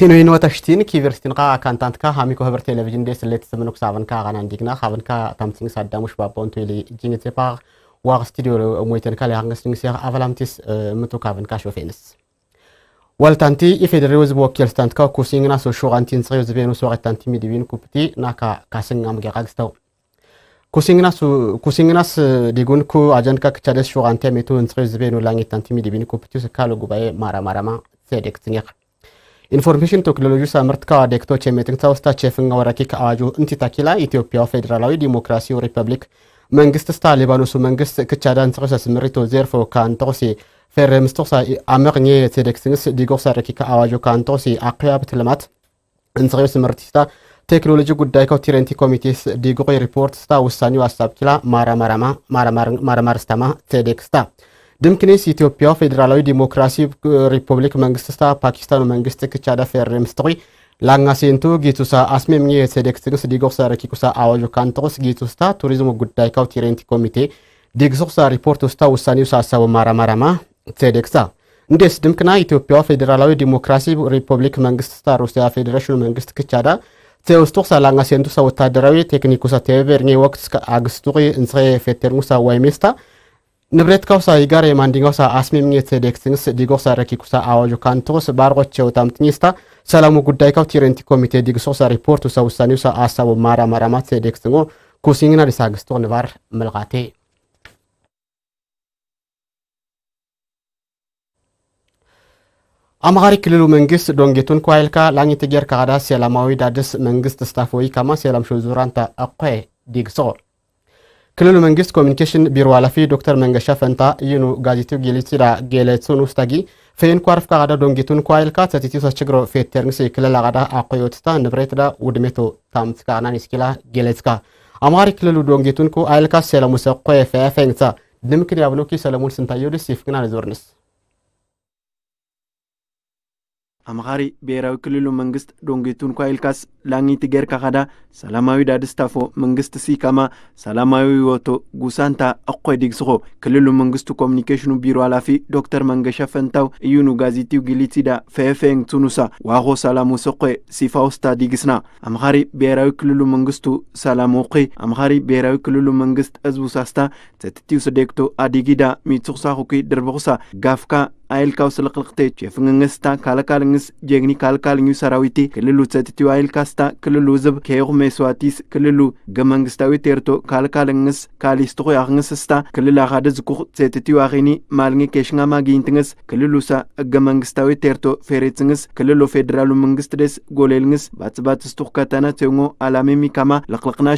ቲንዊን ወተሽቲን ኪቨርሲቲንካ ካንታንትካ ሃሚኮ ህብር ቴሌቪዥን ዴ ስሌት ስምንኩ ሳብንካ ቃና እንዲግና ካብንካ ታምሲንግ ሳዳሙሽ ባቦን ቶይሊ ጂንግ ቴፓ ዋቅ ስቱዲዮ ሞይተንካ ሊያንገስንግ ሲያ አቨላምቲስ ምቱ ካብንካ ሾፌንስ ዋልታንቲ ኢፌዴሪ ውዝብ ወኪል ስታንትካ ኩሲንግና ሶሹቃንቲን ፅዩ ዝቤኑ ሶቀታንቲ ሚድቢን ኩፕቲ ናካ ካስንጋ ምጌቃግዝተው ኩሲንግናስ ዲጉን ኩ አጀንካ ክቻደስ ሹቃንቲ ሜቱ እንፅዩ ዝቤኑ ላኝታንቲ ሚድቢን ኩፕቲ ስካሎ ጉባኤ ማራማራማ ሴዴክትኒቅ ኢንፎርሜሽን ቴክኖሎጂ ሳምርት ከዋዴክቶች የሜትንሳ ውስታቸፍን ወረኪ ከአዋጁ እንቲታኪላ ኢትዮጵያ ፌዴራላዊ ዲሞክራሲ ሪፐብሊክ መንግስት ስታሊባኖሱ መንግስት ክቻዳን ጥቅሰ ስምሪቶ ዜርፎ ካንጦሲ ፌሬምስቶሳ አመቅኘ ቴደክስንስ ዲጎሳ ረኪ ከአዋጆ ካንጦሲ አቅያብት ልማት እንጽዮ ስምርቲስታ ቴክኖሎጂ ጉዳይ ከው ቲረንቲ ኮሚቴስ ዲጎ ሪፖርት ስታ ውሳኔው ዋሳብ ኪላ ማራማራማ ማራማርስተማ ቴዴክስታ ድምክኔስ ኢትዮጵያ ፌዴራላዊ ዲሞክራሲ ሪፐብሊክ መንግስትሳ ፓኪስታን መንግስት ክቻዳ ፈርም ስትሪ ላንጋሴንቱ ጌቱሳ አስሜምኝ የሴዴክ ትግስ ዲጎክሳ ረኪኩሳ አዋጆ ካንጥቁስ ጊቱስታ ቱሪዝሙ ጉዳይ ካው ቲሬንቲ ኮሚቴ ዲግሶክሳ ሪፖርት ውስታ ውሳኔው ሳሳቡ ማራማራማ ሴዴክሳ እንዴስ ድምክና ኢትዮጵያ ፌዴራላዊ ዲሞክራሲ ሪፐብሊክ መንግስትሳ ሩሲያ ፌዴሬሽኑ መንግስት ክቻዳ ቴውስጡቅ ሳላንጋ ሴንቱሳ ወታደራዊ ቴክኒኩሳ ቴቨርኝ ወቅት ስከ አግስቱቂ እንስኸ ፌቴርሙሳ ዋይሜስታ ንብረት ከውሳ ይጋር የማንዲንጎሳ አስሚምኘት ዴክትንስ ዲጎሳ ረኪኩሳ አዋጁ ካንቶስ ባርቆች የወታም ሰላሙ ጉዳይ ካው ቲረንቲ ኮሚቴ ዲግሶሳ ሪፖርቱ ሰ ውሳኔውሳ አሳቡ ማራ ማራማት ዴክትንጎ ኩሲንግና ሊሳግስቶ ንባር መልቃቴ አማሪ ክልሉ መንግስት ዶንጌቱን ኳይልካ ላኝትጌር ካዳስ ሰላማዊ ዳድስ መንግስት ስታፎይ ከማ ሰላም ሹዙራንታ አኳ ዲግሶ ክልሉ መንግስት ኮሚኒኬሽን ቢሮ ኃላፊ ዶክተር መንገሻ ፈንታ ይኑ ጋዜቲው ጌሊሲዳ ጌሌቱን ውስታጊ ፌን ኳርፍ ካቃዳ ዶንጌቱን ኳይልካ ሰቲቲ ሰችግሮ ፌተርንስ ክልል አቃዳ አቆዮትታ ንብሬትዳ ውድሜቶ ታምትካናን ስኪላ ጌሌትካ አማሪ ክልሉ ዶንጌቱን ኩ አይልካ ሰለሙሰ ቆየ ፈያፈንግታ ድምክን ያብሎኪ ሰለሙን ስንታየው ደስ ይፍግና ንዞርንስ አምኻሪ ብሔራዊ ክልሉ መንግስት ዶንጌቱን ኳይልካስ ላንጊ ቲጌር ካኸዳ ሰላማዊ ዳድስታፎ መንግስት ሲካማ ሰላማዊ ወቶ ጉሳንታ አኮይ ዲግስኾ ክልሉ መንግስቱ ኮሚኒኬሽኑ ቢሮ ኃላፊ ዶክተር መንገሻ ፈንታው እዩኑ ጋዜቲው ጊሊቲዳ ፈየፌን ቱኑሳ ዋኾ ሰላሙ ሰኮ ሲፋውስታ ዲግስና አምኻሪ ብሔራዊ ክልሉ መንግስቱ ሰላሙ ኺ አምኻሪ ብሔራዊ ክልሉ መንግስት እዝቡ ሳስታ ተትቲው ስደግቶ አዲጊዳ ሚትሱኽሳኹኪ ድርብኹሳ ጋፍካ ኃይል ካብስለ ክልክቴች የፍንግንግስታ ካልካልንግስ ጀግኒ ካልካልኙ ሰራዊቲ ክልሉ ጸጥትዩ ኃይል ካስታ ክልሉ ዝብ ከይኹ መስዋቲስ ክልሉ ገመንግስታዊ ቴርቶ ካልካልንግስ ካሊስትኹ ያኽንግስስታ ክልል ኣኻደ ዝኩኹ ጸጥትዩ ኣኺኒ ማልኒ ኬሽንጋ ማጊንትንግስ ክልሉሳ ሕገ መንግስታዊ ቴርቶ ፌሬትንግስ ክልሉ ፌዴራሉ መንግስት ደስ ጎሌልንግስ ባጽባት ስቱኽ ከተና ቴንጎ አላሜሚ ካማ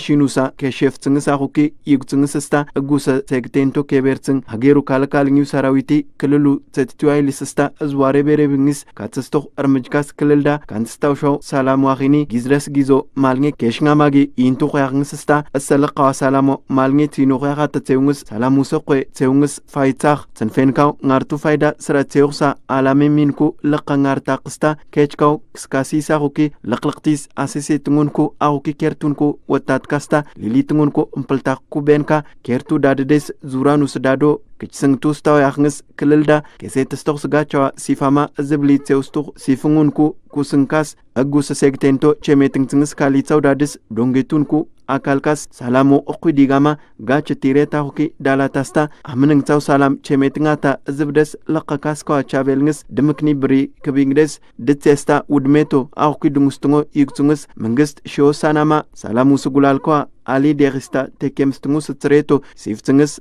ሺኑሳ ከሸፍትንግስ ኣኹኪ ይጉትንግስስታ እጉሰ ሴግቴንቶ ኬቤርትን ሃገሩ ካልካልኙ ሰራዊቲ ክልሉ ጸጥ ስትዋይ ልስስታ እዝዋሬ ቤሬ ብንግስ ካትስቶኽ እርምጅካስ ክልልዳ ካንትስታው ሸው ሰላም ዋኺኒ ጊዝረስ ጊዞ ማልኘ ኬሽንጋ ማጊ ይንቱ ኮያ ክንስስታ እሰለቃዋ ሰላሞ ማልኘ ቲኑ ኮያኻተ ትውንስ ሰላም ውሰኮ ትውንስ ፋይታኽ ትንፌንካው ንኣርቱ ፋይዳ ስረ ትውኽሳ ኣላሚ ሚንኩ ልቀ ንኣርታ ቅስታ ኬችካው ክስካሲሳ ኹኪ ልቅልቅቲስ ኣሴሴ ትንጉንኩ ኣኹኪ ኬርቱንኩ ወታትካስታ ሊሊ ትንጉንኩ እምፕልታ ኩቤንካ ኬርቱ ዳድደስ ዙራን ክችስንግቱ ስታው ያኽንስ ክልልዳ ከሴት ስቶኽ ስጋቸዋ ሲፋማ እዝ ብሊት ሴውስቱኽ ሲፍንንኩ ku kusengkas agu sesegtento cheme tengtengis kalitsau dadis dongetunku akalkas salamu oku digama gache tireta hoki dalatasta aminengtsau salam cheme tengata zibdes lakakas ko achavelngis dimkni bri kebingdes detesta udmeto ahokwi dungustungo yugtsungis mengist show sanama salamu sugulalko ali derista tekem tekemstungus tsreto siftsingis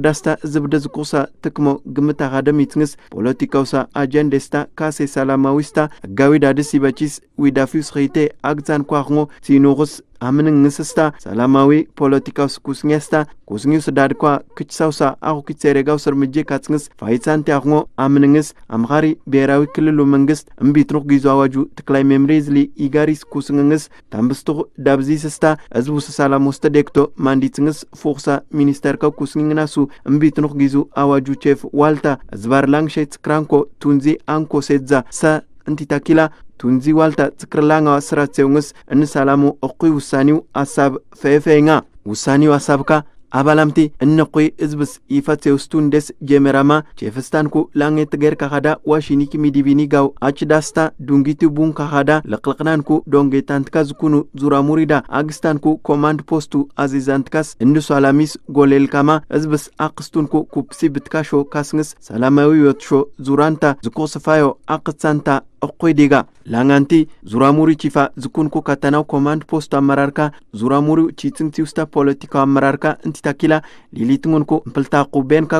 dasta zibdes kusa tekmo gmita itngis politikausa agendesta kase salamawista gawida አዲስ ሲበቺስ ዊዳፊውስ ኸይቴ አግዛን ኳኽሞ ሲኑኽስ አምንን ንስስታ ሰላማዊ ፖለቲካውስ ኩስኛስታ ኩስኒውስ ዳድኳ ክችሳውሳ አኹ ኪትሴሬጋውስ እርምጄ ካጽንስ ፋይሳንቲ አኽሞ አምንንስ አምኻሪ ብሔራዊ ክልሉ መንግስት እምቢትኑኽ ጊዞ አዋጁ ትክላይ ዝሊ ኢጋሪስ ኩስንንስ ታምብስቱኽ ዳብዚ ስስታ እዝቡስ ሰላም ውስተ ደግቶ ማንዲትንስ ፉኽሳ ሚኒስተርከ ኩስኒንግናሱ እምቢትኑኽ ጊዙ አዋጁ ቼፍ ዋልታ ዝባርላንግሸት ክራንኮ ቱንዚ አንኮ ሴትዛ ሰ እንቲታኪላ tunzi walta tsikrlanga sratseungus እንሳላሙ oqui ውሳኒው asab ፈየፈየንጋ ውሳኒው asabka abalamti እነቆይ እዝብስ ይፈቴውስቱን ደስ ጀመራማ ቼፍስታንኩ ላንጌት ጌር ካኻዳ ዋሽኒክ ሚዲቢኒ ጋው አች ዳስታ ዱንጊቲ ቡን ካኻዳ ለቅልቅናንኩ ዶንጌታንትካ ዝኩኑ ዙራሙሪዳ አግስታንኩ ኮማንድ ፖስቱ አዚዛንትካስ እንዱ ሳላሚስ ጎሌልካማ እዝብስ አቅስቱንኩ ኩፕሲ ብትካሾ ካስንስ ሰላማዊ ወትሾ ዙራንታ ዝኮስፋዮ አቅሳንታ እኮይ ዴጋ ላንጋንቲ ዙራሙሪ ቺፋ ዝኩንኩ ከተናው ኮማንድ ፖስቱ አመራርካ ዙራሙሪ ቺትንግቲ ውስታ ፖለቲካው አመራርካ እንቲታኪላ ሊሊትንጉንኩ እምፕልታ ቁቤንካ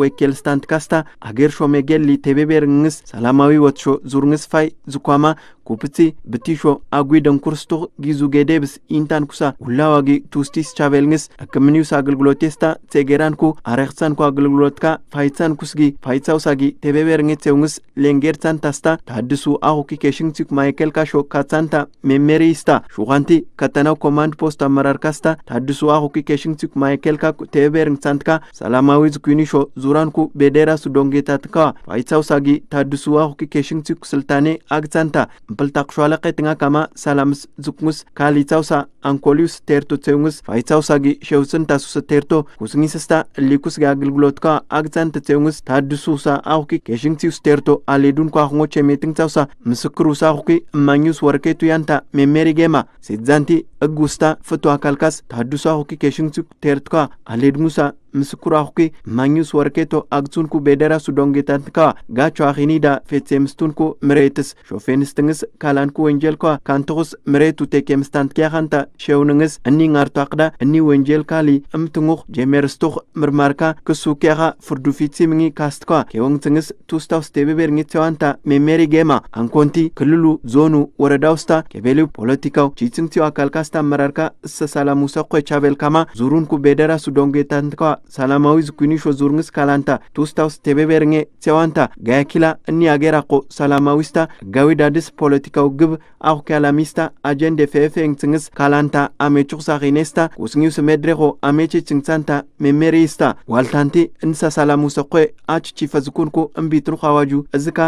ወይኬልስታንት ካስታ አገር ሾሜጌል ሊቴቤቤር ንግስ ሰላማዊ ወትሾ ዙር ንግስ ፋይ ዝኳማ kupitsi bitisho agwi dankursto gizu gedebs intan kusa ulawagi tustis tsegeran ku chavelngis akkaminius agilgulotesta tsegeranku arekhsanku agilgulotka faitsankusgi faitsawsagi tebeberngitseungis lengertsantasta taaddisu ahuki keshingtsik ማይከል ካሾ ካትሳንታ ሜሜሪስታ ሹኻንቲ ከተናው ኮማንድ ፖስት አመራርካስታ ታድሱ አሁኪ ኬሽንግቲክ ማይከል ካ ቴቤርንግሳንትካ ሰላማዊ ዝኩኒሾ ዙራንኩ ቤዴራሱ ዶንጌታትካዋ ፋይሳው ሳጊ ታድሱ አሁኪ ኬሽንግቲክ sultane agtsanta mpaltaqshualaqe tengakama salamis zukngus kaalitzawsa ankolius terto tzeungus faitzawsagi xewtsin tasusa terto kusngisasta likusga agilgulotka agtzan tzeungus taaddususa axuki kexingtsius terto aledunku axungo chemetingtzawsa msukrusa axuki mmanyus warketu yanta memerigema sidzanti aggusta fatuakalkas taaddusu axuki kexingtsuk tertka aledngusa ምስኩራሁኪ ማኙስ ወርኬቶ አግሱንኩ ቤደራሱ ዶንጌታንትካ ጋቾ አኺኒዳ ፌትሴምስቱንኩ ምሬትስ ሾፌንስትንስ ካላንኩ ወንጀልኳ ካንትኹስ ምሬቱ ቴኬምስታንትኪያኻንታ ሸውንንግስ እኒን ሸውንንስ እኒ እኒ ወንጀል ካሊ እምትንኹ ጄሜርስቱኽ ምርማርካ ክሱ ክሱኪያኻ ፍርዱፊትሲምኒ ካስትኳ ኬወንትንስ ቱስታውስ ቴቤቤርኒ ቴዋንታ ሜሜሪ ጌማ አንኮንቲ ክልሉ ዞኑ ወረዳውስታ ኬቤልዩ ኬቤሊው ፖለቲካው ቺትንግቲው አካልካስታ አመራርካ እሰሳላሙሰኮ ቻቤልካማ ዙሩንኩ ቤደራሱ ዶንጌታንትኳ ሰላማዊ ዝኩኒሾ ዙርንግስ ካላንታ ቱስታውስ ቴቤቤርኜ ሴዋንታ ጋያኪላ እኒ አጌራቆ ሰላማዊስታ ጋዊዳድስ ፖለቲካው ግብ አሁኪያላሚስታ አጀንዴ ፌፌንግስንግስ ካላንታ አሜቹክሳ ኺኔስታ ቁስኒውስ ሜድሬኾ አሜቼ ችንግሳንታ ሜሜሪስታ ዋልታንቲ እንሳ ሰላሙ ሰኮ አችቺ ዝኩንኩ እምቢትኑ ኻዋጁ እዝካ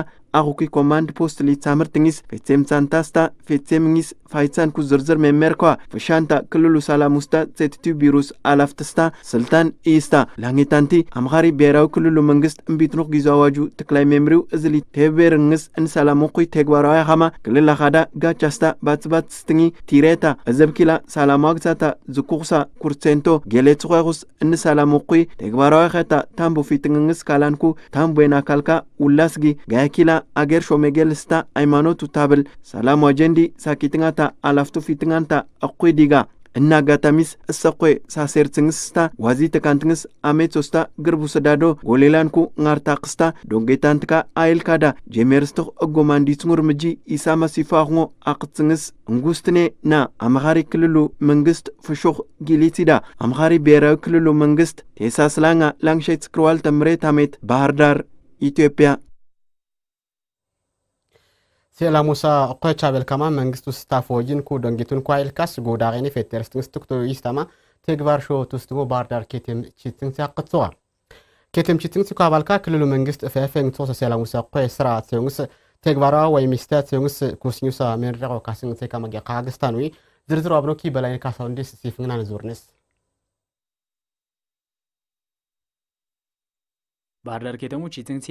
አሁኪ ኮማንድ ፖስት ሊታምር ትንጊስ ፌቴም ሳንታስታ ፌቴም ንጊስ ፋይታን ዝርዝር ሜሜርኳ ፈሻንታ ክልሉ ሰላም ውስታ ሴቲቱ ቢሮስ አላፍትስታ ስልጣን ኢስታ ላንጌታንቲ አምኻሪ ብሔራዊ ክልሉ መንግስት እምቢትኖክ ጊዜ አዋጁ ትክላይ ሜምሪው እዝሊ ቴቤር ንግስ እንሰላሞኩይ ተግባራዊ ኸማ ክልል አኻዳ ጋቻስታ ባትባት ስትኒ ቲሬታ እዘብኪላ ሰላማግዛታ ዝኩኽሳ ኩርሴንቶ ጌሌትኾይኹስ እንሰላሞኩይ ተግባራዊ ኸታ ታምቦ ካላንኩ ታምቦይና ካልካ ውላስጊ ጋያኪላ አገር ሾሜገልስታ ሃይማኖቱ ታብል ሰላም ወጀንዲ ሳኪትንጋታ አላፍቱ ፊትንጋንታ አኩይ ዲጋ እና አጋታሚስ እሰኮ ሳሴርትንግስስታ ዋዚ ተካንትንግስ አሜቶስታ ግርቡ ሰዳዶ ጎሌላንኩ ŋarታክስታ ዶንጌታንትካ አይልካዳ ጄሜርስትኽ እጎማንዲትŋር ምጂ ኢሳ መሲፋኹ አክትንግስ እንጉስትኔ ና አምኻሪ ክልሉ መንግስት ፍሹኽ ጊሊቲዳ አምኻሪ ብሔራዊ ክልሉ መንግስት ቴሳስላŋa ላንግሸይትስክርዋል ተምሬ ታሜት ባህር ዳር ኢትዮጵያ ሴላ ሙሳ okocha በልካማ መንግስቱ ስታፍ ወጂን ኩ ደንጊቱን ኳይልካስ ካስ ጎዳሬኒ ፌቴርስ ትንስት ክቶ ይስተማ ተግባር ሾ ስትሞ ባህር ኬቴም ቺትን ሲያቅጽዋ ኬቴም ቺትን ሲኳ ባልካ ክልሉ መንግስት ፈፈን ቶሰ ሙሳ ኮይ ስራ ሲንስ ተግባራ ወይ ሚስተ ሲንስ ኩስኒሳ መንራው ካስን ካግስታን ዊ ዝርዝሩ አብኖኪ በላይ ካሳውንዲስ ሲፍንግና ንዞርነስ ባህር ዳር ከተሞች የትንሴ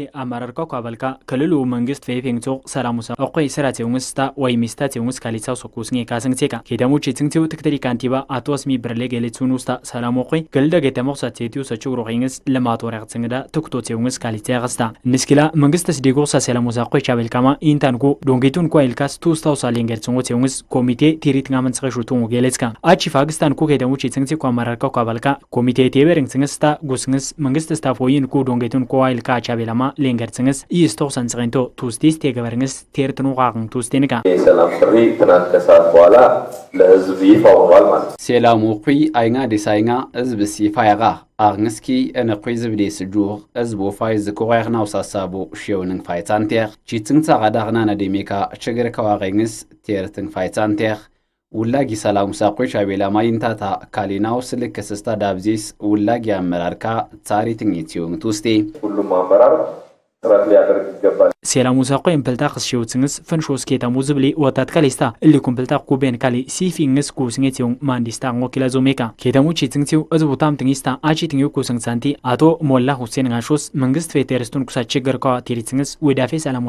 ኳኳ ኳበልካ ክልሉ መንግስት ፌፌንግቶ ሰ ኦኮይ ስራቴው ምስታ ወይ ሚስታቴው ምስ ካሊሳው ሶኩስ ካስንሴ ካ ከተሞች የትንሴው ትክትሪ ካንቲባ አቶ አስሚ ብርሌ ገሌቱን ውስታ ሰላሙ ኮ ገልደ ከተሞች ሳቴቲው ሰችው ልማት ለማቶሪያት ስንግዳ ትኩቶቴው ምስ ካሊሳ ያቅስታ ንስኪላ መንግስት ስዲጎ ሳ ሰላሙ ሰላሙሳ ኮ ቻበልካማ ኢንታንጎ ዶንጌቱን ኳይልካስ ቱስታው ሳሌን ጽንጎቴው ምስ ኮሚቴ ቲሪት ጋመን ገሌት ካ አቺ ፋግስታን ኮ ከተሞች የትንሴ ኳ ኳኳ ኳበልካ ኮሚቴ ቴበሪንግ ስንስታ ጉስንስ መንግስት ስታፎይን ኩ ዶንጌቱን Namkoo ilka chabilama lengertsingiz istoq sansigento tustis tegeberiniz tertinu qaqın tusteniga. Selam ጥሪ ትናንት ከሰዓት በኋላ ለህዝብ ይፋ ማለት ነው። ሴላሙ ኩይ አይና ዲሳይና ህዝብ ሲፋ ያቃ ኣቕንስኪ እነ ኲዝብ እዝቦ ፋይ ነዴሜካ ውላጊ ሰላም ሳቆች አቤላ ማይንታታ ካሊናው ስልክ ከስስታ ዳብዚስ ውላጊ አመራርካ ታሪትኝት ሲሆን ውስጤ ሁሉም አመራር ጥረት ሊያደርግ ይገባል። ሴላሙ ሳቆይን ፕልጣ ክስሽውትንስ ኬታ ኬተሙ ዝብሊ ወታት ካሊስታ እሊኩም ፕልጣ ኩቤን ካሌ ሲፊንግስ ኩስንጌትዩ ማንዲስታ ወኪላ ዞሜካ ኬታ ኬተሙ ቺትንግትዩ እዝቡታም ትንጊስታ አቺ ትንጊ ሳንቲ አቶ ሞላ ሁሴን ጋሾስ መንግስት ፌቴርስቱን ኩሳ ችግር ከዋ ቴሪትንግስ ወዳፌ ሰላም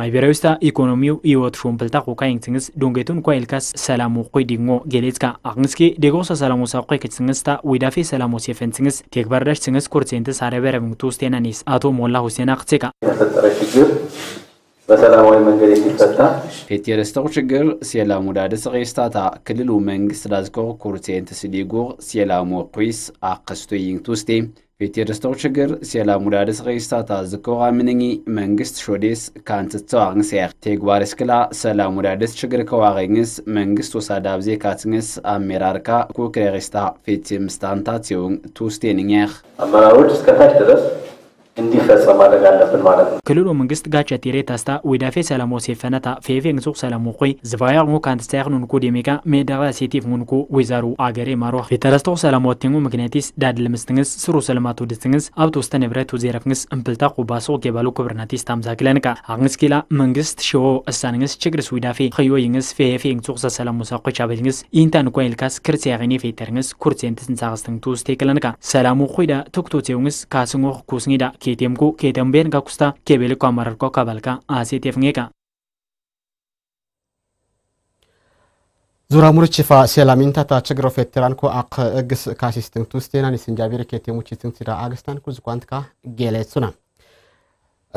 ማይቤራዊ ስታ ኢኮኖሚው ይወት ይወትሹም ፕልጣ ኩካይንትንግስ ዶንጌቱን ኳይልካስ ሰላሙ ኩይ ዲንጎ ጌሌትካ አቅንስኬ ዴጎሳ ሰላሙ ሳቆይ ክትንግስታ ወዳፌ ሰላም ወሴፈንትንግስ ቴግበርዳሽ ትንግስ ኩርቴንትስ አረበረምንግቱ ውስቴናኔስ አቶ ሞላ ሁሴን አክት ዜጋ ያፈጠረ ችግር በሰላማዊ መንገድ የሚፈታ እቲ የረስተቕ ችግር ሴላሙ ዳደ ሰቒስታታ ክልሉ መንግስት ዳዝኮ ኩርቴንት ስዲጉር ሴላሙ ቁስ ኣኽስቱ ይንክቱስቴ እቲ የረስተቕ ችግር ሴላሙ ዳደ ሰቒስታታ ዝከዋ ምንኚ መንግስት ሾዴስ ካንቲ ተዋቕንስያ ቴግባርስ ክላ ሰላሙ ዳደስ ችግር ከዋቒንስ መንግስት ወሳዳብ ዜካትንስ አሜራርካ ኩክሬሪስታ ፌቲ ምስታንታት የውን ቱስቴንኛኽ ኣመራሮች እስከታች ድረስ እንዲፈጸም ማድረግ አለብን ማለት ነው። ክልሉ መንግስት ጋቸት ሬ ተስታ ወዳፌ ሰለሞ ሴፈነታ ፌፌ ንሱቅ ሰለሞ ኮይ ዝባያቅሙ ካንትሳይክ ኑንኩ ዴሜጋ ሜዳራ ሴቲፍ ሙንኩ ወይዘሩ አገሬ ማሮህ ቤተረስተው ሰለሞቴንጉ ምክንያቲስ ዳድ ምስትንግስ ስሩ ስልማቱ ድስትንግስ ኣብቲ ውስተ ንብረት ውዜረፍንግስ እምፕልታ ቁባሶ ጌባሉ ክብርናቲስ ታምዛክለንቃ ኣቅንስ ኪላ መንግስት ሽዎ እሳንግስ ችግርስ ዊዳፌ ክዮ ይንግስ ፌፌ ንሱቅ ሰሰለሞ ሳኮች አበልንግስ ኢንታ ንኳ ኢልካስ ክርስያቅኔ ፌተርንግስ ኩርሴንትስ ንሳቅስትንግቱ ውስቴ ክለንቃ ሰላሙ ኮይዳ ትክቶቴውንግስ ካስንጎ ኩስኒዳ ኬቴምኩ ኬተምቤን ከኩስታ ኬቤልኮ አመረርኮ ከበልካ አሴቴፍኔቃ ዙራ ሙርችፋ ሴላሚንታታ ችግሮ ፌትራንኩ አቅ እግስ ካሲስትንክቱ ስቴናን ስንጃቢር ኬቴሙች ስትንክሲዳ አገስታንኩ ዝኳንትካ ጌሌሱና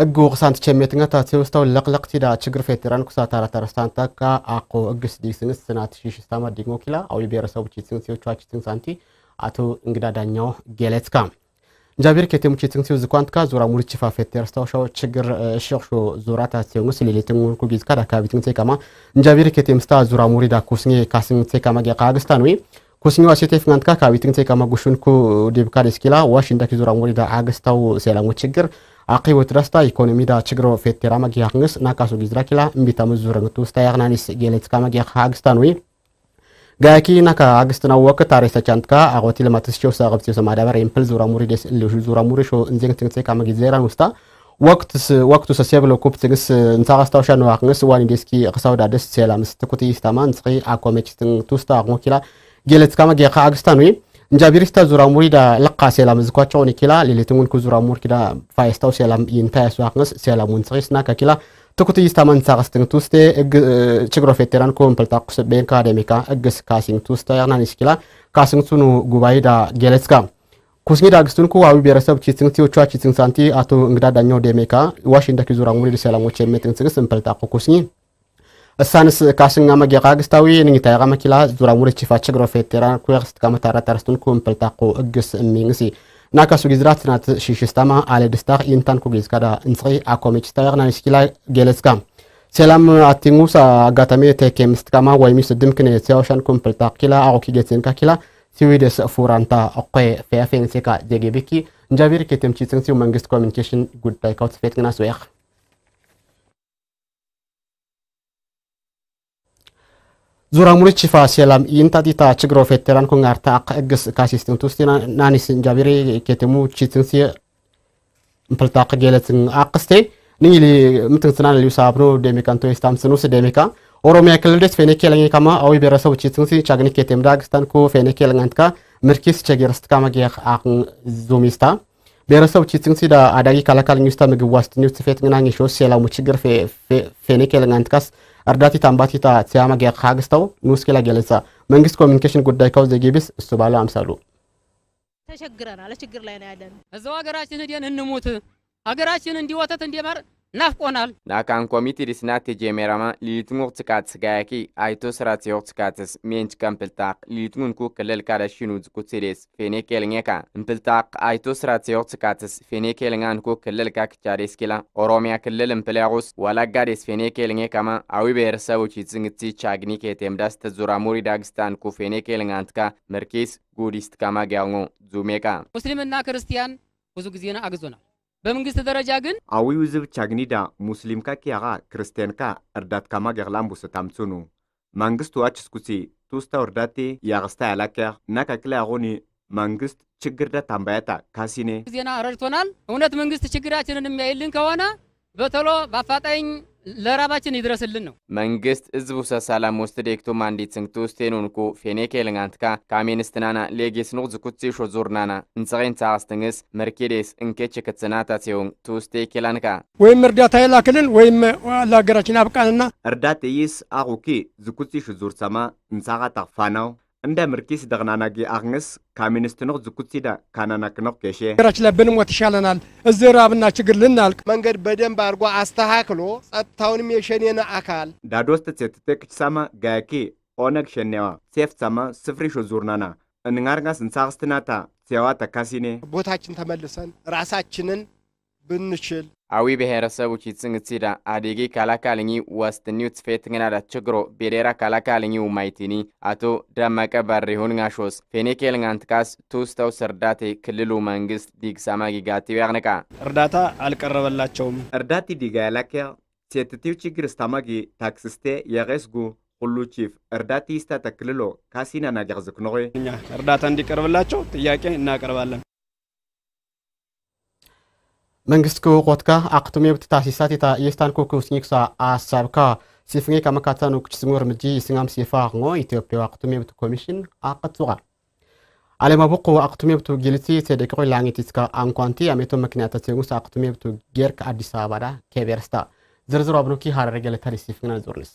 እጉ ቅሳንት ቸሜትንጋታ ቴውስታው ለቅለቅቲዳ ችግር ፌትራንኩ ሳታራተረስታንታካ አቆ እግስ ዲግስንስ ስናት ሽሽስታማ ዲግሞኪላ አዊ ብሔረሰቦች ስትንክሲዎቿች ስትንክሳንቲ አቶ እንግዳ ዳኛው ጌሌትካ Jabir ke temu citing siu zukwant ka zura muri cifa fetter stau shau chigir shokshu zura ta siu ngus lili tingu ku giz kada ka biting tekama Jabir ke tem sta zura muri da kusngi kasing tekama ge kagistan wi kusngi wasi tef ngant ka ka biting tekama gushun ku dibka diskila washin da ki zura muri da agistau selangu chigir አቂወት ረስታ ኢኮኖሚ ዳ ችግሮ ፌቴራ መጊያ ክንግስ ናካሱ ጊዝራ ኪላ እምቢታ ምዙረንግቱ ስታያቅናኒስ ጌሌትካ መጊያ ሃግስታን ወይ ጋኪ ናካ አግስት አግስትናው ወቅት አሬሰ ቻንትካ አቆቲ ለማትስቸው ሳቀብቲ ሰማዳበር ኤምፕል ዙራ ሙሪ ደስ ልሹ ዙራ ሙሪ ሾ እንዘንክ ትንሰ ካመ ጊዜራን ውስታ ወቅትስ ወቅቱ ሰሰብ ለኩፕ ትግስ እንሳቀስታው ሻ ነው አቅንስ ዋን ዲስኪ እቅሳው ዳደስ ሰላምስ ትኩቲ ስታማን ጽቂ አቆመች ትን ቱስታ አቆኪላ ጌለት ካመ ጌካ አግስታን ወይ እንጃቢሪስታ ዙራ ሙሪዳ ለቃ ሰላም ዝኳቸው ኪላ ሌሊቱን ኩ ዙራ ሙር ኪዳ ፋይስታው ሰላም ይንታ ያሱ አቅንስ ሰላሙን ጽቂስና ከኪላ tukutii istamansaaqastinu tuste chigrofeteran kumpelta kusebeen kaademika egges kaasingtusta yananiskila kaasingtunu gubayida geleska kusngidagstun kuwaዊ ብሔረሰብ ቺትንግቲ ዎቿ ቺትንግሳንቲ አቶ እንግዳ ዳኛው ደሜካ ዋሽ እንደኪ ዙራ ሙሊድ ሰላሞች የሜትንግስንግስ እንፈልጣቆ ኩስኝ እሳንስ ካስኛ መጌቃ ግስታዊ ንኝታይቃ መኪላ ዙራ ሙሊድ ቺፋ ችግሮ ፌቴራ ኩርስት ካመታራታርስቱን ኩ እንፈልጣቆ እግስ እሚንግሲ naka sugizrat na shishistama ale distar intan kugiz kada intri akomich tayar na iskila geleska selam atingu sa gatame te kemist kama wai misu dimkine seoshan kumpelta kila au kigetsin ka kila siwides furanta okwe fefen seka jegebiki njabir ketem chitsin si umangist communication good take out fetkina suyakh Zura murichi fa selam inta dita chigro fetteran kun arta aq egis kasistin tusti nani sin jabiri ketemu chitin si mpalta qgeletin aqste nili mtin sinan liu sabro demikan to istam sinu se demika ኦሮሚያ ክልል ደስ ፌኔ ኬለኝ ከማ አዊ ብሔረሰብ ቺትን ሲ ቻግኒ ኬቴም ዳግስታን ኩ ፌኔ ኬለኛንትካ ምርኪስ ቸጌርስት ካመ ጌክ አቅን ዙሚስታ ብሔረሰብ ቺትን ሲ ዳ አዳጊ ካላካልኝስታ ምግብ ዋስትኒው ጽፌት ግናኝ ሾስ ሴላሙ ችግር ፌኔ ኬለኛንትካስ ಅರ್ಧಾತಿತ ಅಂಬಾತಿತ ಶ್ಯಾಮಗೆ ಹಾಗಿಸ್ತಾವು ನೂಸ್ಕಿಲ ಗೆಲಸ መንግስት ኮሚኒኬሽን ጉዳይ ከው ዘጌቢስ እሱ ባለ አምሳሉ ተቸግረናል። ችግር ላይ ነው ያለን። እዛው ሀገራችን ሄደን እንሙት። ሀገራችን እንዲወተት እንዲማር ናፍቆናል ናካን ኮሚቲድስ ናቴ ጄሜራማ ሊሊትንቅ ትካት ስጋያኪ አይቶ ስራት ዮቅ ትካትስ ሜንች ከምፕልታቅ ሊሊትንጉን ክልል ካዳሽኑ ዝኩትሴዴስ ፌኔ እምፕልታቅ አይቶ ስራት ዮቅ ትካትስ ፌኔ ክልል ካክቻዴስ ኪላ ኦሮሚያ ክልል እምፕልያቁስ ወላጋዴስ ፌኔ አዊ ብሔረሰቦች ይዝንግቲ ቻግኒ ኬቴምዳስ ተዙራ ሙሪ ዳግስታን ኩ ፌኔ ኬልኛንትካ ምርኬስ ዙሜካ ሙስሊምና ክርስቲያን ብዙ ጊዜና አግዞናል በመንግስት ደረጃ ግን አዊ ውዝብ ቻግኒዳ ሙስሊም ካ ኪያኻ ክርስቲያን ካ እርዳት ካማ ገኽላም ቡሰታምሱኑ መንግስቱ አችስኩሲ ቱስታ ወርዳቴ ያኽስታ ያላኪያ ናካክላ ያኹኒ መንግስት ችግር ዳ ታምባያታ ካሲኔ ዜና ረድቶናል። እውነት መንግስት ችግራችንን የሚያይልን ከሆነ በቶሎ በአፋጣኝ ለራባችን ይድረስልን ነው። መንግስት ህዝቡ ሰሳላም ውስጥ ዴክቶ ማንዲት ስንክቱ ስቴኑንኩ ፌኔ ኬልንጋንትካ ካሜንስትናና ሌጌስ ኖቅ ዝኩት ሾ ዞርናና እንጸቀን ሳቅስትንግስ መርኬዴስ እንኬች ክትስናታ ሲሆን ትውስቴ ኬላንካ ወይም እርዳታ የላክልን ወይም ለሀገራችን አብቃንና እርዳት ይስ አቁኪ ዝኩት ሾ ዞር ሰማ እንሳቃ ታቅፋናው እንደ እንደምርኪስ ደቅናናጊ አክንስ ካሚኒስት ካሚኒስትኖክ ዝኩትሲዳ ካናናክኖክ ጌሼ ራችን ላይ ብንሞት ይሻለናል። እዚ ራብና ችግር ልናልቅ መንገድ በደንብ አርጎ አስተካክሎ ጸጥታውንም የሸኔን አካል ዳዶስት ሴትቴ ክችሳማ ጋያኪ ኦነግ ሸኔዋ ሴፍ ሳማ ስፍሪ ሹዙርናና እንጋርጋስ ስንሳክስትናታ ሴዋ ተካሲኔ ቦታችን ተመልሰን ራሳችንን ብንችል አዊ ብሔረሰቦች ይጽንግሲዳ አዴጌ ካላካልኝ ዋስትኒው ጽፌትግናዳ ችግሮ ቤዴራ ካላካልኝ ውማይቲኒ አቶ ደመቀ በሪሁን ጋሾስ ፌኔኬል ጋንትካስ ቱስተው ስርዳቴ ክልሉ መንግስት ዲግሳማ ጊጋቲው ያቅንቃ እርዳታ አልቀረበላቸውም እርዳቲ ዲጋ ያላኪያ ሴትቲው ችግር ስታማጊ ታክስስቴ የቀስጉ ሁሉ ቺፍ እርዳቲ ስታተክልሎ ካሲና ናገር ዝክኖ እርዳታ እንዲቀርብላቸው ጥያቄ እናቀርባለን። መንግስቲ ክውቆትካ ኣኽትሜ ብቲታሲሳት እታ የስታን ኮከብ ስኒክሳ ኣሳብካ ሲፍኜ ከመካተን ውክች ስንጎ እርምጂ ስንም ሲፋ ሞ ኢትዮጵያ ኣኽትሜ ብቲ ኮሚሽን ኣቐጽቓ ኣለማቡቁ ኣኽትሜ ብቱ ጊልቲ ተደቂቑ ላንጌቲትካ ኣንኳንቲ ኣሜቶ ምክንያት ተንጉስ ኣኽትሜ ብቱ ጌርክ ኣዲስ ኣበባዳ ኬቤርስታ ዝርዝሩ ኣብኖኪ ሃረረገለተሪ ሲፍግና ዙርንስ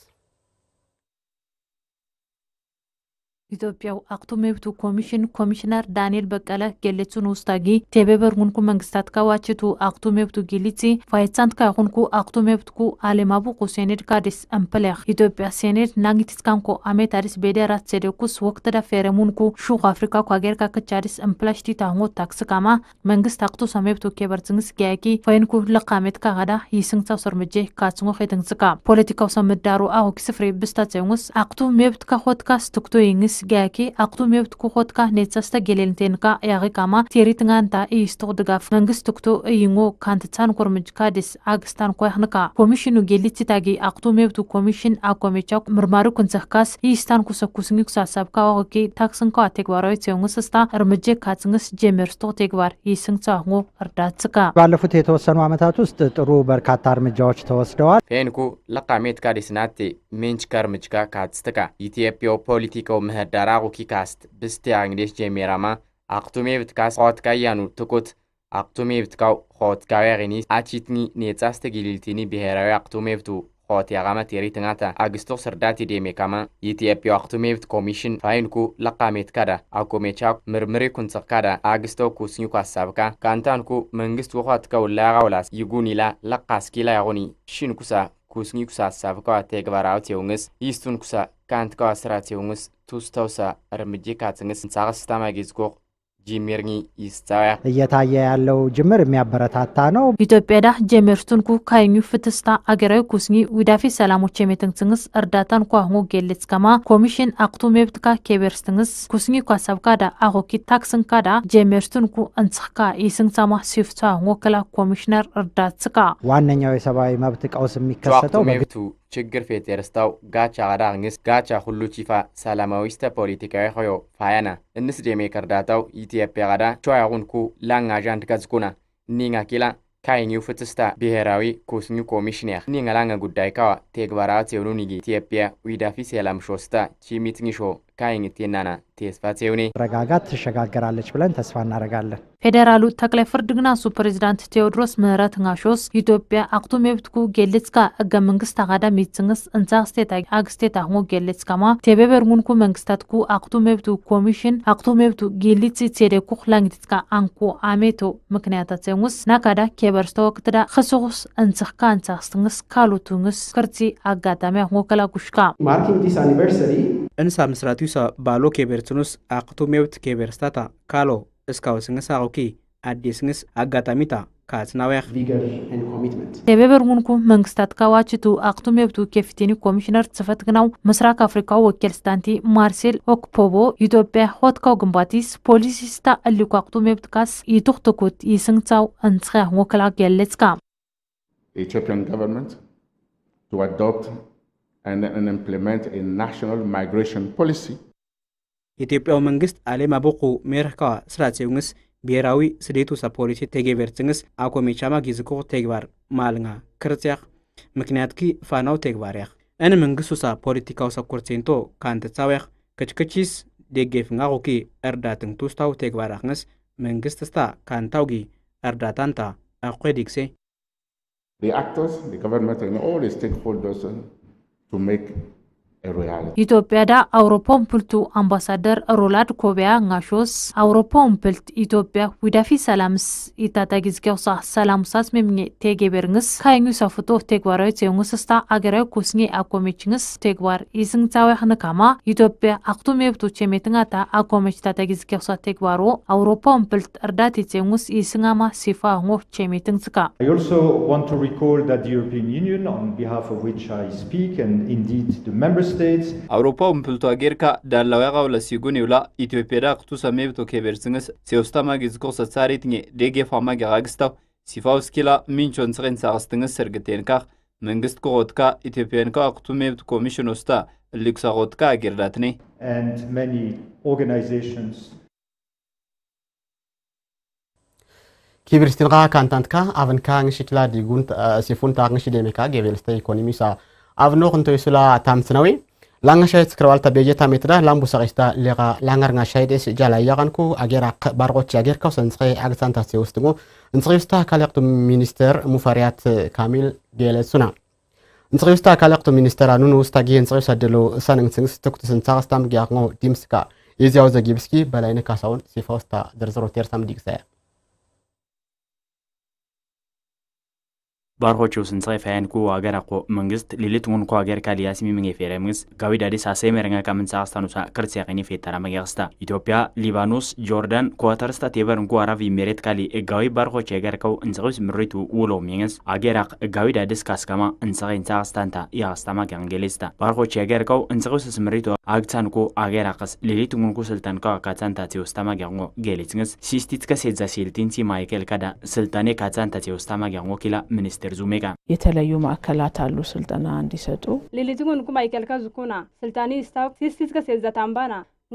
Itoophiyaa አቅቶ መብቱ ኮሚሽን ኮሚሽነር ዳንኤል በቀለ gellechuun ውስታጊ ቴቤበር ጉንኩ መንግስታት ካዋችቱ አቅቶ መብቱ ጊሊቲ ፋይሳንት ካይኹንኩ አቅቶ መብትኩ አሌማቡ ሴኔድ ካዲስ አምፕሌኽ ኢትዮጵያ ሴኔድ ናግቲስ አሜት አዲስ ቤደ ራት ሴደኩስ ወቅት ዳፌረሙንኩ ሹኽ አፍሪካ ኳጌርካ ካክች አዲስ አምፕላሽቲ ታንጎ ታክስ ካማ መንግስት አክቱ ሰሜብቱ ኬበርትንግስ ጊያኪ ፈይንኩ ለቃሜት ካኸዳ ይስንግሳው ሰርምጄ ካትስንጎ ኼትንግስካ ፖለቲካው ሰምዳሩ አሁኪ ስፍሬ ብስታትሴንግስ አቅቶ መብት ካኾትካስ ትክቶ ይንግስ ስጋያኪ አቅቱ ሜብት ኩኮትካ ኔትሳስተ ጌሌልንቴንካ ያቂቃማ ቴሪትንጋንታ ኢይስትቅ ድጋፍ መንግስት ትክቱ እይንጎ ካንትሳን ኮርምጅካዲስ አግስታን ኮያክንካ ኮሚሽኑ ጌሊት ታጊ አቅቱ ኮሚሽን አኮሜቻ ምርማሪ ኩንሰህካስ ኢይስታን ኩሰኩስንጊ ኩሳሳብካ ዋቅኪ ታክስንካዋ ተግባራዊ ሲዮንግስስታ እርምጄ ካጽንግስ ጀሜርስቶ ተግባር ይስንግሳሁ እርዳትስካ ባለፉት የተወሰኑ ዓመታት ውስጥ ጥሩ በርካታ እርምጃዎች ተወስደዋል። ፌንኩ ለቃሜት ካዲስናቴ ሜንች ከርምጅካ ካትስትካ ኢትዮጵያው ፖለቲካው ምህር ዳራ ኩኪ ካስት ብስቲያ እንግዲህ ጀሜራማ አክቱሜ ብትካስ ኮትካ ያኑ ትኩት አክቱሜ ብትካው ኮትካው ያኒ አቺትኒ ኔጻስተ ግሊልቲኒ ብሔራዊ አክቱሜ ብቱ ኮት ያጋማ ቴሪ ትናታ አግስቶ ስርዳት ዲሜ ካማ ኢትዮጵያ አክቱሜ ብት ኮሚሽን ፋይንኩ ለቃሜት ካዳ አኮሜቻ ምርምሪ ኩንጽ ካዳ አግስቶ ኩስኒኩ አሳብካ ካንታንኩ መንግስት ወኻትካው ላጋውላስ ይጉኒላ ለቃስኪላ ያጉኒ ሽንኩሳ кусни куса савка тегварау тиунгс истун куса кант касра тиунгс тустауса армиди кацнгс цагас тамагизгоо ጂሜርኒ ይስታያ እየታየ ያለው ጅምር የሚያበረታታ ነው። ኢትዮጵያ ዳ ጀሜርቱን ኩ ካይኙ ፍትስታ አገራዊ ኩስኒ ዊዳፊ ሰላሞች የሜትንትንስ እርዳታን ኳሁ ከማ ኮሚሽን አክቱ ሜብትካ ኬቤርስትንስ ኩስኒ ኳሳብካ ዳ አሆኪ ጀሜርቱን ኩ እንስካ ይስንሰማ ሲፍታ ወክላ ኮሚሽነር እርዳትስካ ዋነኛው የሰብአዊ መብት ቀውስ የሚከሰተው ችግር ፌት የርስተው ጋቻ ንስ ጋቻ ሁሉ ቺፋ ሰላማዊስተ ፖለቲካዊ ሆዮ ፋያና እንስ ዴሜ ከርዳታው ኢትዮጵያ ቀዳ ሸዋያቁንኩ ላንጋዣንድ ገዝኩና ኒንጋ ኪላ ካይኒው ፍትስታ ብሔራዊ ኮስኙ ኮሚሽንያ ኒንጋ ላንጋ ጉዳይ ካዋ ቴግባራት የሆኑ ኒጊ ኢትዮጵያ ዊዳፊ ሰላም ሾስታ ቺሚትኝሾ ከአይኝቴናና ቴስፋሴውኔ ረጋጋት ትሸጋገራለች ብለን ተስፋ እናደርጋለን። ፌዴራሉ ጠቅላይ ፍርድ ግናሱ ፕሬዚዳንት ቴዎድሮስ ምህረት ንጋሾስ ኢትዮጵያ አክቱም የብትኩ ጌሌትካ ሕገ መንግስት አኻዳ ሚትስንስ እንሳ ስቴት አግስቴት አህሞ ጌሌትካማ ቴቤበርሙንኩ መንግስታትኩ አክቱም የብቱ ኮሚሽን አክቱም የብቱ ጌሊት ሴዴኩ ላንግትካ አንኩ አሜቶ ምክንያታት ሴንጉስ ናካዳ ኬበርስተ ወቅትዳ ክስኹስ እንስኽካ እንሳስትንስ ካሉቱንስ ክርቲ አጋጣሚ አህሞ ከላጉሽካ ማርኪንግ ዲስ አኒቨርሰሪ እንሳ እንሳምስራትዩሳ ባሎ ኬቤርትኑስ ኣቅቱ ሜውት ኬቤርስታታ ካሎ እስካወስንስ አቁኪ ስንስ ኣጋጣሚታ ካትናውያ የቤበርሙንኩ መንግስታት ካዋችቱ አክቱም የብቱ ኬፍቲኒ ኮሚሽነር ጽፈት ግናው ምስራቅ ኣፍሪካዊ ወኬል ስታንቲ ማርሴል ኦክፖቦ ኢትዮጵያ ሆትካው ግንባቲስ ፖሊሲስታ እሊኩ አክቱም የብት ካስ ይትኽትኩት ይስንግሳው እንስኸ ወክላቅ የለጽካ and, and implement a national migration policy የኢትዮጵያው መንግስት አሌም አቦቁ ሜርካዋ ስራሴውንስ ብሔራዊ ስደቱ ሳ ፖሊሲ ተገበርትንስ አኮሜቻማ ጊዝኮ ተግባር ማልንጋ ክርስቲያኽ ምክንያትኪ ፋናው ተግባርያኽ እን መንግስቱ ሳ ፖለቲካው ሳ ኩርሴንቶ ካንትሳውያኽ ክችክቺስ ደጌፍንጋኹኪ እርዳትንቱስታው ተግባራኽንስ መንግስት ስታ ካንታውጊ እርዳታንታ አቆዲግሴ The actors, the government, and all the stakeholders to make ኢትዮጵያ ዳ አውሮፓን ፕልቱ አምባሳደር ሮላድ ኮቢያ ጋሾስ አውሮፓን ፕልት ኢትዮጵያ ዊዳፊ ሰላምስ ኢታታ ጊዝጊያው ሳ ሰላም ሳስ ሰፍቶ ቴግባራዊ ቴንጉስ ስታ አገራዊ ኩስኘ አኮሜችንስ ቴግባር ኢስንግታዊ ኢትዮጵያ አክቱ ሜብቱ ቼሜትንታ አኮሜች ታታ ጊዝጊያው ሳ ፕልት እርዳት ቴንጉስ ኢስንጋማ ሲፋ ሆ ቼሜትን ስካ I also want to recall that the European Union, on behalf of which I speak, and indeed the awurooppaa umpiltuu ageerkaa daallawaa qawla siiguun iwlaa itiyoophiyaadhaa qutuu sameebtoo keebersingas seyostamaa gizikoo sasaariitnge deegeeffamaa gaqaagistaw sifaawskila minchoon siqen saaqastingas sergiteenkaaq መንግስት ከወጥካ ኢትዮጵያን ከ አክቱ ሜብት ኮሚሽን ውስታ ልክሳ ወጥካ አገርዳትኔ ኪብርስቲንቃ ካንታንትካ አብንካ ንሽችላ ዲጉን ሲፉን ታቅንሽ ደሜካ ጌቤልስተ ኢኮኖሚሳ አብኖ ክንቶይሱላ ታምትነዌ langashaydskrawalta bejetamitra lambusaqista liqa langarngashaydes jalayyaqanku ageraq barqochi agerkawsantsqe agtsantaseustingu ntsqiusta kaleqtu minister mufariat kamil gele suna usta minister gelesuna ntsqiusta delo ministera nunu ustagi ntsqiusadelo sanngtsngs tkutsntsaqstam giaqngo dimska iziaው ዘጊብስኪ በላይነ sifosta ሲፋውስታ tersam ዲግሳያ ባርሆቸው ስንጻይ ፈያንኩ አገር አቆ መንግስት ሌሊት ሙንኮ አገር ካልያስ ሚምን የፌረ መንግስት ጋዊ ዳዲስ አሴ መረኛ ከምን ሳስታኑሳ ቅርጽ ያቀኝ ፌተራ መያስታ ኢትዮጵያ፣ ሊባኖስ፣ ጆርዳን ኳተር ስታት የበርንኩ አራብ ይሜሬት ካሊ እጋዊ ባርሆቸ የገር ከው እንጽቅብስ ምሪቱ ውሎ ሚንስ አገር አቅ እጋዊ ዳዲስ ካስከማ ሳስታንታ ያስታማ ገንጌሌስታ ባርሆቸ የገር ከው እንጽቅብስ ስምሪቱ አግታንኩ አገር አቅስ ሌሊት ሙንኩ ስልጣን ከው አካታንታ ቴውስታማ ገንጎ ጌሌትንስ ሲስቲት ከሴዛ ሲልቲንሲ ማይክል ከዳ ስልጣኔ ካታንታ ቴውስታማ ገንጎ ኪላ ሚኒስትር ዶክተር ዙሜጋ የተለያዩ ማዕከላት አሉ ስልጠና እንዲሰጡ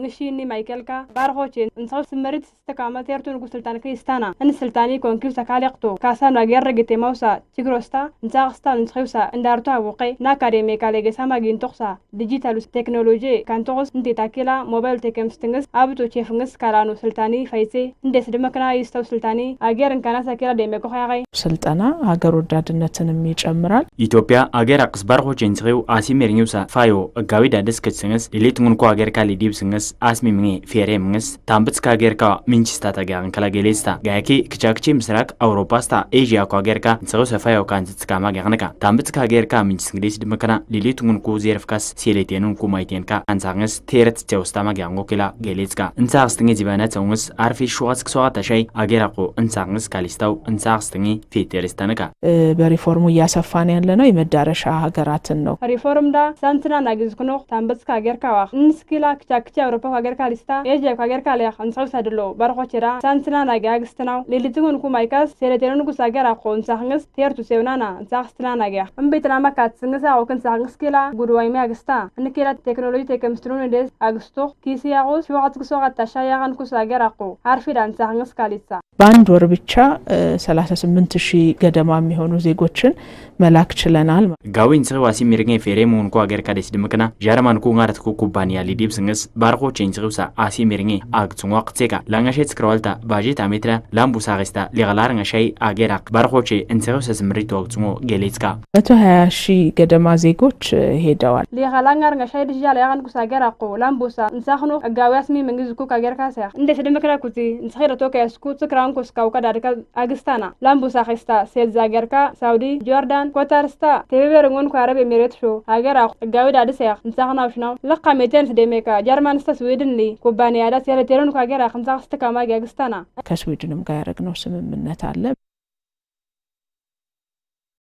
ንሺኒ ማይከልካ ባርኾች እንሰኽ ስመሪት ዝተካመት የርቱ ንጉስ ስልጣን ክርስታና እንስልጣኒ ኮንኪብ ተካሊቅቱ ካሳ ናጌር ረጊቴ መውሳ ቲግሮስታ እንሳቅስታ ንስኺውሳ እንዳርቱ ኣውቀ ንኣካዴሚ ካሌ ገሳ ማጊንቶኽሳ ዲጂታል ቴክኖሎጂ ካንቶኽስ እንቴታኪላ ሞባይል ቴክምስትንግስ ኣብቶ ቼፍንግስ ካልኣኑ ስልጣኒ ፈይሴ እንዴስ ድመክና ይስተው ስልጣኒ ኣጌር እንካና ሳኪላ ደሜ ኮኸያኸ ስልጠና ሃገር ወዳድነትንም ይጨምራል ኢትዮጵያ ኣጌር ኣቅስ ባርኾች ንስኺው ኣሲሜርኒውሳ ፋዮ ኣጋዊ ዳደስ ክትስንግስ ሌሊት ምንኮ ኣጌር ካሊ ዲብ ስንግስ ገለስ አስሚምኒ ፌሬ ምንስ ታምብት ካ ጌርካ ምንችስታ ተጋን ከላጌሌስታ ጋያኪ ክቻክቺ ምስራቅ አውሮፓስታ ኤዥያ ኳ ጌርካ ንሰው ሰፋ ያው ካንትት ካማ ጋርነካ ታምብት ካ ጌርካ ምንችስ እንግሊዝ ድምከና ሊሊቱ ንኩ ዜርፍካስ ሴሌቴኑን ኩማይቴንካ አንሳንስ ቴረት ቸውስታ ማ ጋንጎ ኪላ ጌሌስካ እንሳክስትኝ ዚበነ ተውንስ አርፊ ሹዋስክ ሰዋ ተሻይ አጌራቁ እንሳንስ ካሊስታው እንሳክስትኝ ፌቴሬስታነካ በሪፎርሙ እያሰፋን ያለ ነው የመዳረሻ ሀገራትን ነው ሪፎርም ዳ ሳንትና ናግዝኩኖ ታምብት ካ ጌርካ ዋ ንስኪላ ክቻክቻ አውሮፓ ሀገር ካሊስታ ሀገር ካሊያ ኤዥያ ሃገር ካልያኽ እንስዑስ ኣድሎ ባርኾችራ ሳንስናና ጋግስትናው ሌሊትሁንኩ ማይካስ ሴለቴለንጉስ ሃገር ኣኾንሳኽንስ ቴርቱ ሴውናና እንሳኽስትናና ጋያኽ እምቤትናማ ካትስንግስ ኣወክንሳኽንስ ኬላ ጉድዋይሚ ኣግስታ እንኬላ ቴክኖሎጂ ተከምስትሉን እደስ አግስቶኽ ኪስያቑስ ሸዋቅትግሶ ቃታሻያኻንኩስ ሃገር ኣኹ አርፊዳ እንሳኽንስ ካሊሳ በአንድ ወር ብቻ 38 ሺህ ገደማ የሚሆኑ ዜጎችን መላክ ችለናል። ጋዊን ስዋሲ ሚርገ ፌሬ መሆንኩ ሀገር ካደስ ድምቅና ዣረማንኩ ngaratኩ ኩባንያ ሊዲብ ስንግስ ባርኮ 500 asi miringi ag tsungwa qtseka langashe tskrwalta baji tametra lambu sagista ligalarnga shay agerak barሆቼ እንሰውሰ ስምሪት ወቅጽሞ ጌሌጽካ መቶ ሀያ ሺህ ገደማ ዜጎች ሄደዋል ሊኸላንጋር ገሻይ ድሻ ላያቀን ኩሳ ገር አቆ ላምቦሳ እንሳኽኖ አጋውያስሚ መንግዝ ኩ ካገር ካሳያ እንደ ስድምክራ ኩቲ እንስኺረቶ ከያስኩ ጽክራን ኩስካው ከዳድካ አግስታና ላምቦሳ ኺስታ ሴት ዛገርካ ሳውዲ ጆርዳን ኮታርስታ ቴቤበር ንጎን ኳረብ ኤሜሬት ሾ ሀገር አቁ እጋዊ ዳድስ ያኽ እንሳኽናው ሽናው ልካ ሜቴን ስደሜካ ጀርማን ስተ ከስዊድን ኩባንያ ዳት ያለ ቴረኑ ከሀገር ከምዛ ክስተካማ ጊያግስተና ከስዊድንም ጋር ያደረግነው ስምምነት አለ።